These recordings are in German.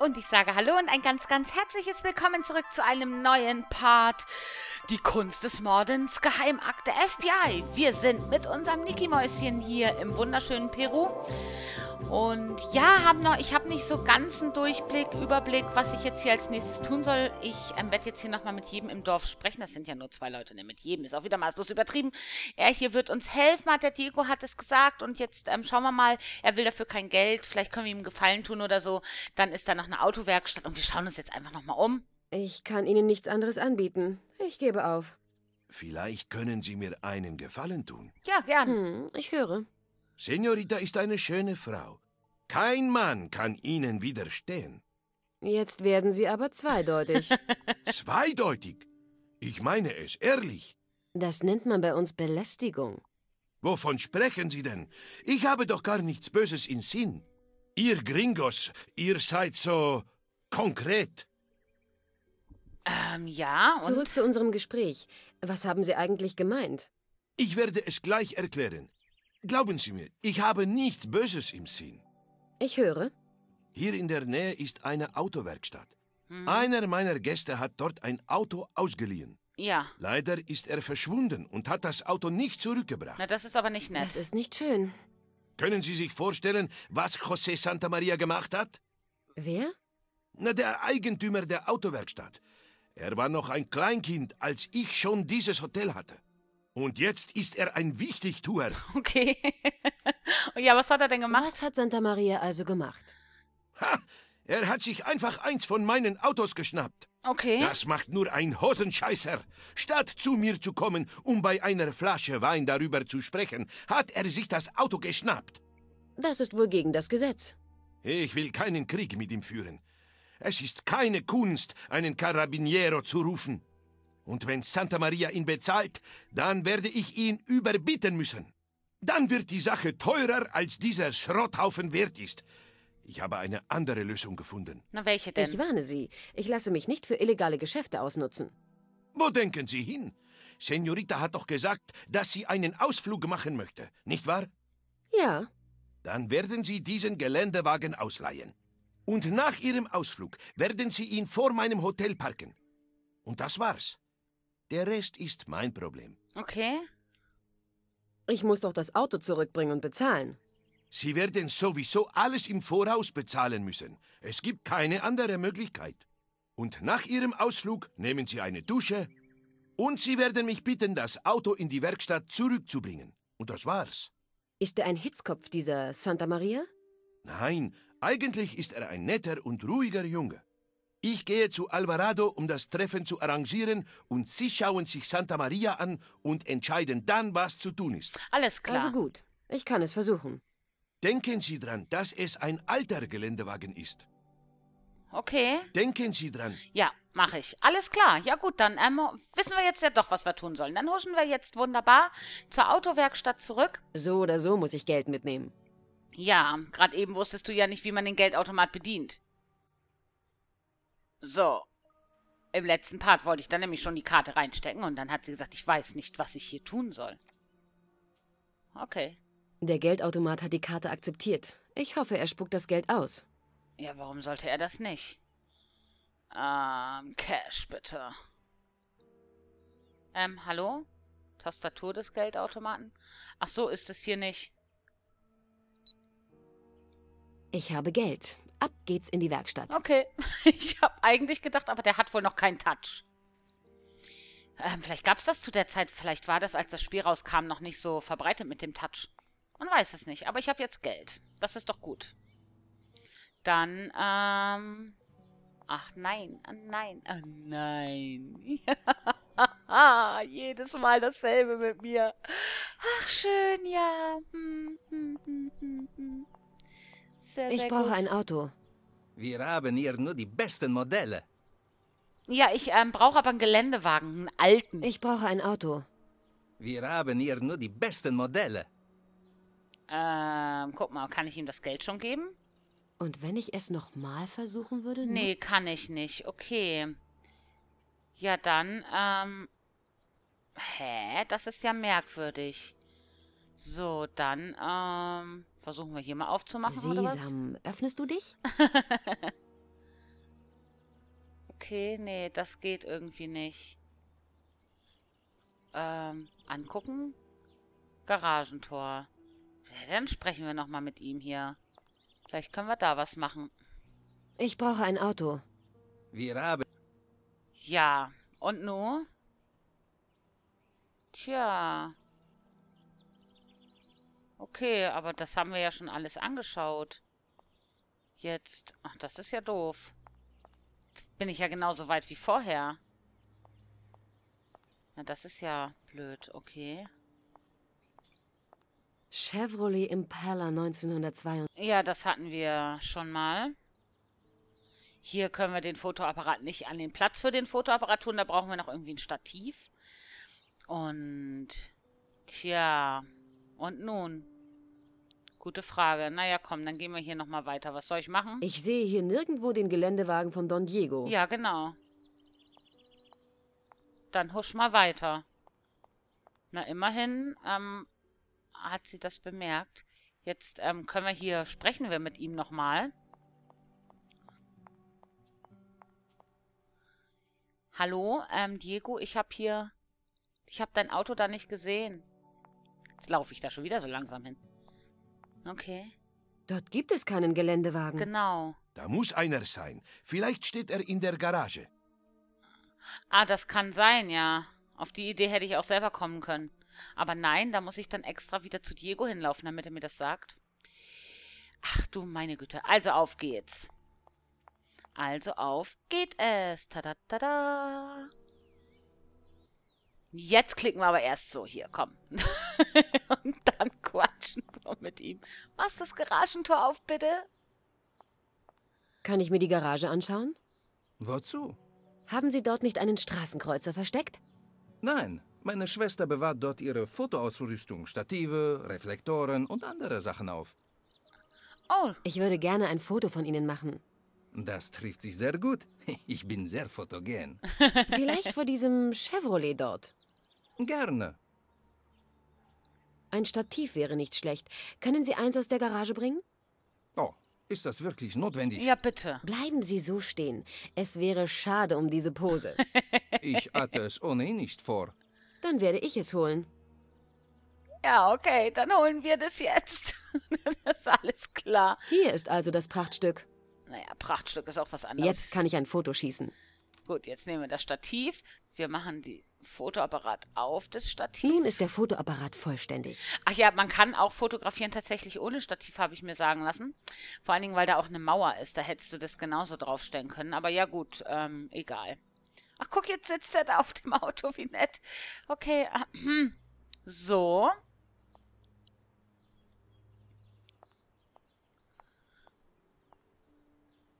Und ich sage Hallo und ein ganz, ganz herzliches Willkommen zurück zu einem neuen Part. Die Kunst des Mordens, Geheimakte FBI. Wir sind mit unserem Niki-Mäuschen hier im wunderschönen Peru. Und ja, hab noch, ich habe nicht so ganz einen Durchblick, Überblick, was ich jetzt hier als nächstes tun soll. Ich ähm, werde jetzt hier nochmal mit jedem im Dorf sprechen. Das sind ja nur zwei Leute, ne? Mit jedem ist auch wieder maßlos übertrieben. Er hier wird uns helfen, hat der Diego, hat es gesagt. Und jetzt ähm, schauen wir mal, er will dafür kein Geld. Vielleicht können wir ihm einen Gefallen tun oder so. Dann ist da noch eine Autowerkstatt und wir schauen uns jetzt einfach nochmal um. Ich kann Ihnen nichts anderes anbieten. Ich gebe auf. Vielleicht können Sie mir einen Gefallen tun. Ja, gern. Hm, ich höre. Senorita ist eine schöne Frau. Kein Mann kann Ihnen widerstehen. Jetzt werden Sie aber zweideutig. zweideutig? Ich meine es ehrlich. Das nennt man bei uns Belästigung. Wovon sprechen Sie denn? Ich habe doch gar nichts Böses im Sinn. Ihr Gringos, ihr seid so konkret. Ähm, ja, und... Zurück zu unserem Gespräch. Was haben Sie eigentlich gemeint? Ich werde es gleich erklären. Glauben Sie mir, ich habe nichts Böses im Sinn. Ich höre. Hier in der Nähe ist eine Autowerkstatt. Hm. Einer meiner Gäste hat dort ein Auto ausgeliehen. Ja. Leider ist er verschwunden und hat das Auto nicht zurückgebracht. Na, das ist aber nicht nett. Das ist nicht schön. Können Sie sich vorstellen, was José Santa Maria gemacht hat? Wer? Na, der Eigentümer der Autowerkstatt. Er war noch ein Kleinkind, als ich schon dieses Hotel hatte. Und jetzt ist er ein Wichtigtuer. Okay. ja, was hat er denn gemacht? Was hat Santa Maria also gemacht? Ha! Er hat sich einfach eins von meinen Autos geschnappt. Okay. Das macht nur ein Hosenscheißer. Statt zu mir zu kommen, um bei einer Flasche Wein darüber zu sprechen, hat er sich das Auto geschnappt. Das ist wohl gegen das Gesetz. Ich will keinen Krieg mit ihm führen. Es ist keine Kunst, einen Carabiniero zu rufen. Und wenn Santa Maria ihn bezahlt, dann werde ich ihn überbieten müssen. Dann wird die Sache teurer, als dieser Schrotthaufen wert ist. Ich habe eine andere Lösung gefunden. Na, welche denn? Ich warne Sie. Ich lasse mich nicht für illegale Geschäfte ausnutzen. Wo denken Sie hin? Senorita hat doch gesagt, dass sie einen Ausflug machen möchte, nicht wahr? Ja. Dann werden Sie diesen Geländewagen ausleihen. Und nach Ihrem Ausflug werden Sie ihn vor meinem Hotel parken. Und das war's. Der Rest ist mein Problem. Okay. Ich muss doch das Auto zurückbringen und bezahlen. Sie werden sowieso alles im Voraus bezahlen müssen. Es gibt keine andere Möglichkeit. Und nach Ihrem Ausflug nehmen Sie eine Dusche und Sie werden mich bitten, das Auto in die Werkstatt zurückzubringen. Und das war's. Ist er ein Hitzkopf, dieser Santa Maria? Nein, eigentlich ist er ein netter und ruhiger Junge. Ich gehe zu Alvarado, um das Treffen zu arrangieren, und Sie schauen sich Santa Maria an und entscheiden dann, was zu tun ist. Alles klar. Also gut, ich kann es versuchen. Denken Sie dran, dass es ein alter Geländewagen ist. Okay. Denken Sie dran. Ja, mache ich. Alles klar. Ja gut, dann ähm, wissen wir jetzt ja doch, was wir tun sollen. Dann huschen wir jetzt wunderbar zur Autowerkstatt zurück. So oder so muss ich Geld mitnehmen. Ja, gerade eben wusstest du ja nicht, wie man den Geldautomat bedient. So. Im letzten Part wollte ich dann nämlich schon die Karte reinstecken und dann hat sie gesagt, ich weiß nicht, was ich hier tun soll. Okay. Der Geldautomat hat die Karte akzeptiert. Ich hoffe, er spuckt das Geld aus. Ja, warum sollte er das nicht? Ähm, Cash bitte. Ähm, hallo? Tastatur des Geldautomaten? Ach so, ist es hier nicht. Ich habe Geld. Ab geht's in die Werkstatt. Okay. Ich habe eigentlich gedacht, aber der hat wohl noch keinen Touch. Ähm, vielleicht gab's das zu der Zeit. Vielleicht war das, als das Spiel rauskam, noch nicht so verbreitet mit dem Touch. Man weiß es nicht, aber ich habe jetzt Geld. Das ist doch gut. Dann, ähm... Ach nein, ah nein, ah nein. jedes Mal dasselbe mit mir. Ach schön, ja. Hm, hm, hm, hm, hm. sehr, ich brauche gut. ein Auto. Wir haben hier nur die besten Modelle. Ja, ich ähm, brauche aber einen Geländewagen, einen alten. Ich brauche ein Auto. Wir haben hier nur die besten Modelle. Ähm, guck mal, kann ich ihm das Geld schon geben? Und wenn ich es nochmal versuchen würde? Nee, kann ich nicht. Okay. Ja, dann, ähm... Hä? Das ist ja merkwürdig. So, dann, ähm... Versuchen wir hier mal aufzumachen, Sesam, oder was? öffnest du dich? okay, nee, das geht irgendwie nicht. Ähm, angucken? Garagentor. Ja, dann sprechen wir nochmal mit ihm hier. Vielleicht können wir da was machen. Ich brauche ein Auto. Wir haben... Ja, und nun? Tja. Okay, aber das haben wir ja schon alles angeschaut. Jetzt. Ach, das ist ja doof. Jetzt bin ich ja genauso weit wie vorher. Na, das ist ja blöd. Okay. Chevrolet Impala 1902. Ja, das hatten wir schon mal. Hier können wir den Fotoapparat nicht an den Platz für den Fotoapparat tun. Da brauchen wir noch irgendwie ein Stativ. Und tja, und nun? Gute Frage. Naja, komm, dann gehen wir hier nochmal weiter. Was soll ich machen? Ich sehe hier nirgendwo den Geländewagen von Don Diego. Ja, genau. Dann husch mal weiter. Na, immerhin, ähm, hat sie das bemerkt. Jetzt ähm, können wir hier, sprechen wir mit ihm nochmal. Hallo, ähm, Diego, ich habe hier... Ich habe dein Auto da nicht gesehen. Jetzt laufe ich da schon wieder so langsam hin. Okay. Dort gibt es keinen Geländewagen. Genau. Da muss einer sein. Vielleicht steht er in der Garage. Ah, das kann sein, ja. Auf die Idee hätte ich auch selber kommen können. Aber nein, da muss ich dann extra wieder zu Diego hinlaufen, damit er mir das sagt. Ach du meine Güte. Also auf geht's. Also auf geht es. Tada, tada. Jetzt klicken wir aber erst so hier, komm. Und dann quatschen wir mit ihm. Mach das Garagentor auf, bitte. Kann ich mir die Garage anschauen? Wozu? Haben Sie dort nicht einen Straßenkreuzer versteckt? Nein, meine Schwester bewahrt dort ihre Fotoausrüstung, Stative, Reflektoren und andere Sachen auf. Oh. Ich würde gerne ein Foto von Ihnen machen. Das trifft sich sehr gut. Ich bin sehr fotogen. Vielleicht vor diesem Chevrolet dort. Gerne. Ein Stativ wäre nicht schlecht. Können Sie eins aus der Garage bringen? Oh, ist das wirklich notwendig? Ja, bitte. Bleiben Sie so stehen. Es wäre schade um diese Pose. ich hatte es ohnehin nicht vor. Dann werde ich es holen. Ja, okay, dann holen wir das jetzt. das ist alles klar. Hier ist also das Prachtstück. Naja, Prachtstück ist auch was anderes. Jetzt kann ich ein Foto schießen. Gut, jetzt nehmen wir das Stativ. Wir machen die Fotoapparat auf das Stativ. Nun ist der Fotoapparat vollständig. Ach ja, man kann auch fotografieren tatsächlich ohne Stativ, habe ich mir sagen lassen. Vor allen Dingen, weil da auch eine Mauer ist. Da hättest du das genauso draufstellen können. Aber ja gut, ähm, egal. Ach, guck, jetzt sitzt er da auf dem Auto, wie nett. Okay, ah, hm. so.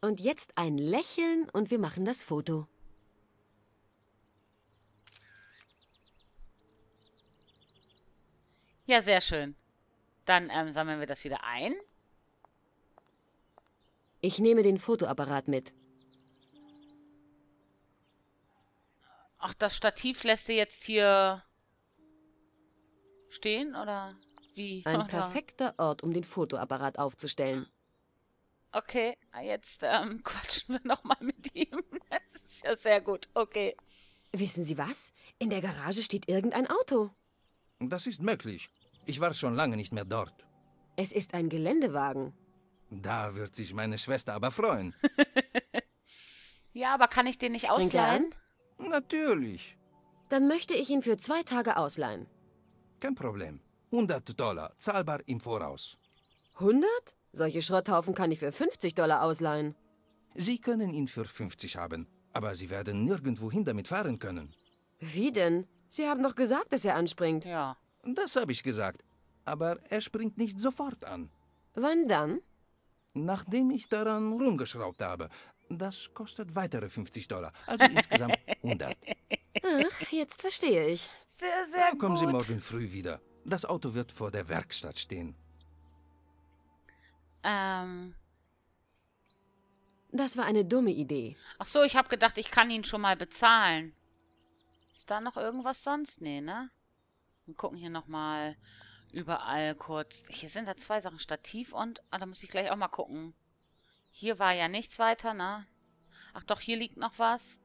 Und jetzt ein Lächeln und wir machen das Foto. Ja, sehr schön. Dann ähm, sammeln wir das wieder ein. Ich nehme den Fotoapparat mit. Ach, das Stativ lässt du jetzt hier stehen, oder wie? Ein oder? perfekter Ort, um den Fotoapparat aufzustellen. Okay, ah, jetzt ähm, quatschen wir nochmal mit ihm. Das ist ja sehr gut. Okay. Wissen Sie was? In der Garage steht irgendein Auto. Das ist möglich. Ich war schon lange nicht mehr dort. Es ist ein Geländewagen. Da wird sich meine Schwester aber freuen. ja, aber kann ich den nicht Springt ausleihen? Natürlich. Dann möchte ich ihn für zwei Tage ausleihen. Kein Problem. 100 Dollar, zahlbar im Voraus. 100? Solche Schrotthaufen kann ich für 50 Dollar ausleihen. Sie können ihn für 50 haben, aber Sie werden nirgendwohin damit fahren können. Wie denn? Sie haben doch gesagt, dass er anspringt. Ja. Das habe ich gesagt. Aber er springt nicht sofort an. Wann dann? Nachdem ich daran rumgeschraubt habe. Das kostet weitere 50 Dollar, also insgesamt 100. Ach, jetzt verstehe ich. Sehr, sehr gut. kommen Sie morgen früh wieder. Das Auto wird vor der Werkstatt stehen. Ähm. Das war eine dumme Idee. Ach so, ich habe gedacht, ich kann ihn schon mal bezahlen. Ist da noch irgendwas sonst? Nee, ne? Wir gucken hier nochmal überall kurz. Hier sind da zwei Sachen. Stativ und... Ah, da muss ich gleich auch mal gucken. Hier war ja nichts weiter, ne? Ach doch, hier liegt noch was.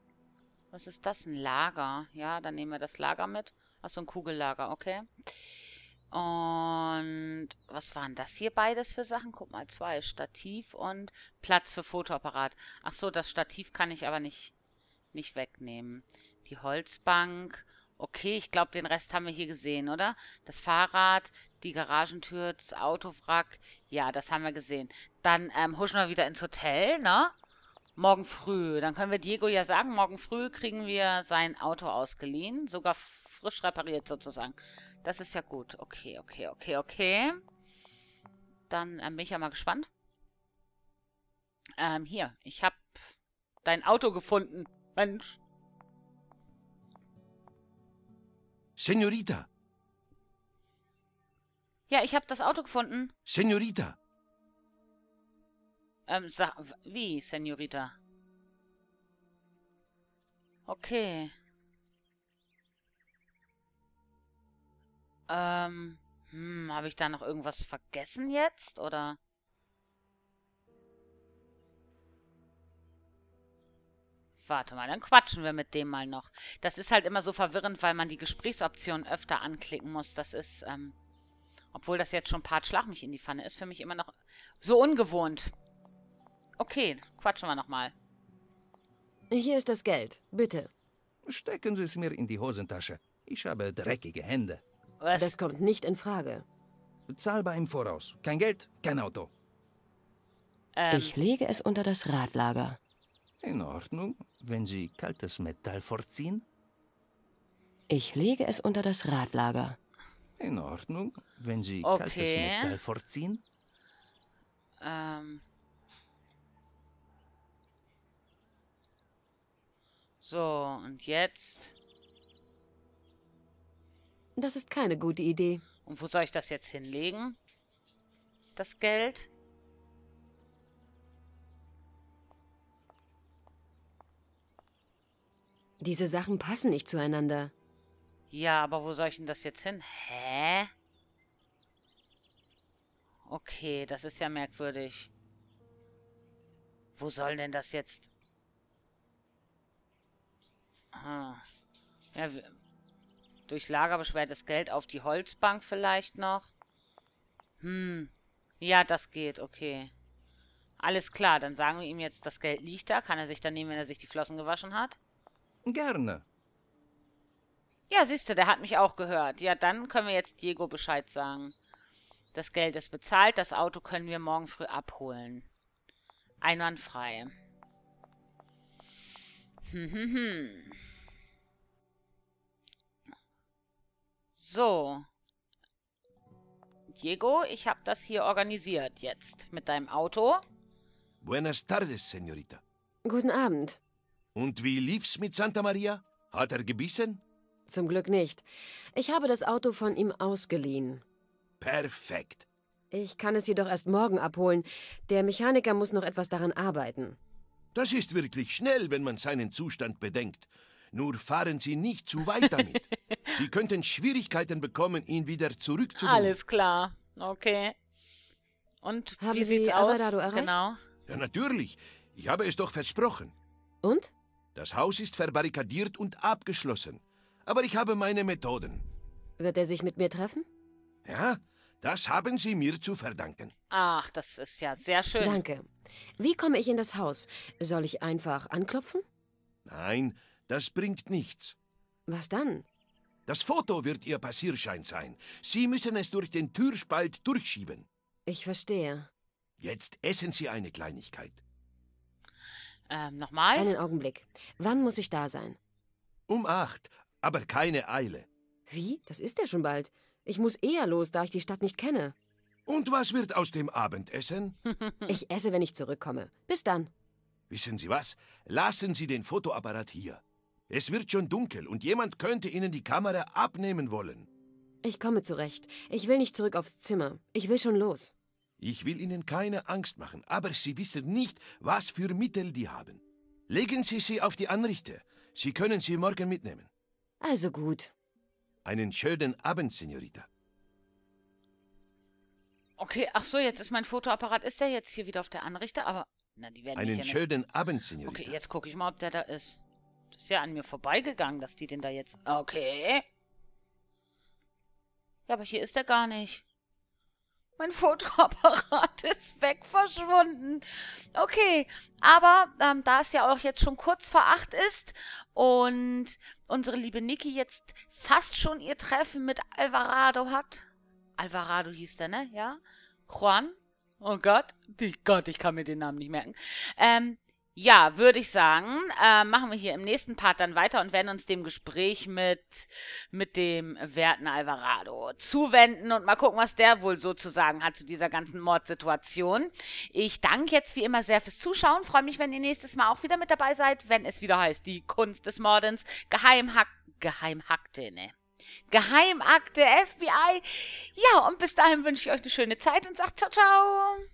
Was ist das? Ein Lager. Ja, dann nehmen wir das Lager mit. Achso, ein Kugellager, okay. Und was waren das hier beides für Sachen? Guck mal, zwei. Stativ und Platz für Fotoapparat. Achso, das Stativ kann ich aber nicht, nicht wegnehmen. Die Holzbank Okay, ich glaube, den Rest haben wir hier gesehen, oder? Das Fahrrad, die Garagentür, das Autowrack. Ja, das haben wir gesehen. Dann ähm, huschen wir wieder ins Hotel, ne? Morgen früh. Dann können wir Diego ja sagen, morgen früh kriegen wir sein Auto ausgeliehen. Sogar frisch repariert sozusagen. Das ist ja gut. Okay, okay, okay, okay. Dann ähm, bin ich ja mal gespannt. Ähm, hier, ich habe dein Auto gefunden. Mensch. Senorita. Ja, ich habe das Auto gefunden. Senorita. Ähm, sag, wie, Senorita? Okay. Ähm, hm, habe ich da noch irgendwas vergessen jetzt, oder? Warte mal, dann quatschen wir mit dem mal noch. Das ist halt immer so verwirrend, weil man die Gesprächsoption öfter anklicken muss. Das ist, ähm, obwohl das jetzt schon Part Schlag mich in die Pfanne ist, für mich immer noch so ungewohnt. Okay, quatschen wir nochmal. Hier ist das Geld, bitte. Stecken Sie es mir in die Hosentasche. Ich habe dreckige Hände. Was? Das kommt nicht in Frage. Zahlbar im Voraus. Kein Geld, kein Auto. Ähm. Ich lege es unter das Radlager. In Ordnung, wenn Sie kaltes Metall vorziehen. Ich lege es unter das Radlager. In Ordnung, wenn Sie okay. kaltes Metall vorziehen. Ähm. So, und jetzt? Das ist keine gute Idee. Und wo soll ich das jetzt hinlegen? Das Geld? Diese Sachen passen nicht zueinander. Ja, aber wo soll ich denn das jetzt hin? Hä? Okay, das ist ja merkwürdig. Wo soll denn das jetzt... Ah. Ja, durch Lager beschwertes Geld auf die Holzbank vielleicht noch. Hm. Ja, das geht, okay. Alles klar, dann sagen wir ihm jetzt, das Geld liegt da. Kann er sich dann nehmen, wenn er sich die Flossen gewaschen hat? Gerne. Ja, siehst du, der hat mich auch gehört. Ja, dann können wir jetzt Diego Bescheid sagen. Das Geld ist bezahlt, das Auto können wir morgen früh abholen. Einwandfrei. Hm, hm, hm. So. Diego, ich habe das hier organisiert jetzt mit deinem Auto. Buenas tardes, Senorita. Guten Abend. Und wie lief's mit Santa Maria? Hat er gebissen? Zum Glück nicht. Ich habe das Auto von ihm ausgeliehen. Perfekt. Ich kann es jedoch erst morgen abholen. Der Mechaniker muss noch etwas daran arbeiten. Das ist wirklich schnell, wenn man seinen Zustand bedenkt. Nur fahren Sie nicht zu weit damit. Sie könnten Schwierigkeiten bekommen, ihn wieder zurückzubringen. Alles klar. Okay. Und Haben wie Sie sieht's aus? Erreicht? Genau. Ja, natürlich. Ich habe es doch versprochen. Und? Das Haus ist verbarrikadiert und abgeschlossen. Aber ich habe meine Methoden. Wird er sich mit mir treffen? Ja, das haben Sie mir zu verdanken. Ach, das ist ja sehr schön. Danke. Wie komme ich in das Haus? Soll ich einfach anklopfen? Nein, das bringt nichts. Was dann? Das Foto wird Ihr Passierschein sein. Sie müssen es durch den Türspalt durchschieben. Ich verstehe. Jetzt essen Sie eine Kleinigkeit. Ähm, nochmal? Einen Augenblick. Wann muss ich da sein? Um acht, aber keine Eile. Wie? Das ist ja schon bald. Ich muss eher los, da ich die Stadt nicht kenne. Und was wird aus dem Abendessen? ich esse, wenn ich zurückkomme. Bis dann. Wissen Sie was? Lassen Sie den Fotoapparat hier. Es wird schon dunkel und jemand könnte Ihnen die Kamera abnehmen wollen. Ich komme zurecht. Ich will nicht zurück aufs Zimmer. Ich will schon los. Ich will Ihnen keine Angst machen, aber Sie wissen nicht, was für Mittel die haben. Legen Sie sie auf die Anrichte. Sie können sie morgen mitnehmen. Also gut. Einen schönen Abend, Senorita. Okay, ach so, jetzt ist mein Fotoapparat. Ist der jetzt hier wieder auf der Anrichte? Aber, na, die werden Einen ja schönen nicht... Abend, Senorita. Okay, jetzt gucke ich mal, ob der da ist. Das ist ja an mir vorbeigegangen, dass die den da jetzt... Okay. Ja, aber hier ist er gar nicht. Mein Fotoapparat ist weg verschwunden. Okay, aber ähm, da es ja auch jetzt schon kurz vor acht ist und unsere liebe Niki jetzt fast schon ihr Treffen mit Alvarado hat. Alvarado hieß der, ne? Ja? Juan? Oh Gott, ich, Gott, ich kann mir den Namen nicht merken. Ähm, ja, würde ich sagen, äh, machen wir hier im nächsten Part dann weiter und werden uns dem Gespräch mit, mit dem werten Alvarado zuwenden und mal gucken, was der wohl sozusagen hat zu dieser ganzen Mordsituation. Ich danke jetzt wie immer sehr fürs Zuschauen, freue mich, wenn ihr nächstes Mal auch wieder mit dabei seid, wenn es wieder heißt, die Kunst des Mordens, Geheimhack, Geheimhackte, ne? Geheimakte FBI. Ja, und bis dahin wünsche ich euch eine schöne Zeit und sagt ciao, ciao.